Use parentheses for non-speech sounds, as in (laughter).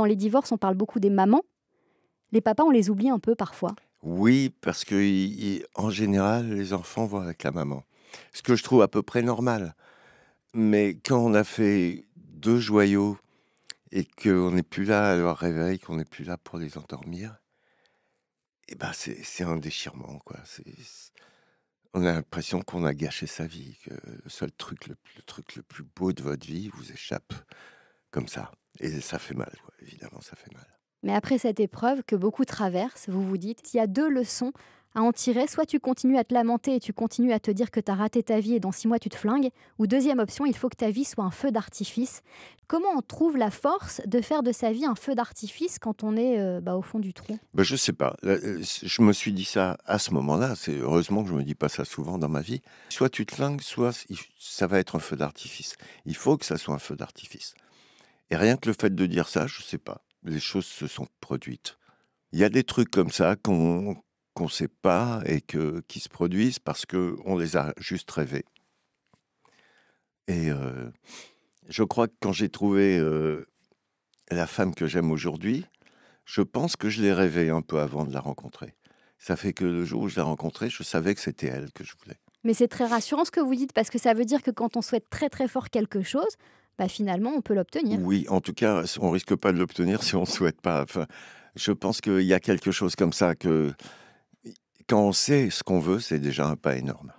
dans les divorces, on parle beaucoup des mamans. Les papas, on les oublie un peu parfois. Oui, parce que en général, les enfants vont avec la maman. Ce que je trouve à peu près normal. Mais quand on a fait deux joyaux et qu'on n'est plus là à leur réveil, qu'on n'est plus là pour les endormir, eh ben c'est un déchirement. Quoi. on a l'impression qu'on a gâché sa vie, que le seul truc le truc le plus beau de votre vie vous échappe comme ça. Et ça fait mal, évidemment, ça fait mal. Mais après cette épreuve que beaucoup traversent, vous vous dites, il y a deux leçons à en tirer. Soit tu continues à te lamenter et tu continues à te dire que tu as raté ta vie et dans six mois tu te flingues. Ou deuxième option, il faut que ta vie soit un feu d'artifice. Comment on trouve la force de faire de sa vie un feu d'artifice quand on est euh, bah, au fond du trou Je bah, Je sais pas. Euh, je me suis dit ça à ce moment-là. C'est heureusement que je ne me dis pas ça souvent dans ma vie. Soit tu te flingues, soit ça va être un feu d'artifice. Il faut que ça soit un feu d'artifice. Et rien que le fait de dire ça, je ne sais pas, les choses se sont produites. Il y a des trucs comme ça qu'on ne sait pas et que, qui se produisent parce qu'on les a juste rêvés. Et euh, je crois que quand j'ai trouvé euh, la femme que j'aime aujourd'hui, je pense que je l'ai rêvée un peu avant de la rencontrer. Ça fait que le jour où je l'ai rencontrée, je savais que c'était elle que je voulais. Mais c'est très rassurant ce que vous dites parce que ça veut dire que quand on souhaite très très fort quelque chose, bah finalement, on peut l'obtenir. Oui, en tout cas, on risque pas de l'obtenir (laughs) si on ne souhaite pas. Enfin, je pense qu'il y a quelque chose comme ça que quand on sait ce qu'on veut, c'est déjà un pas énorme.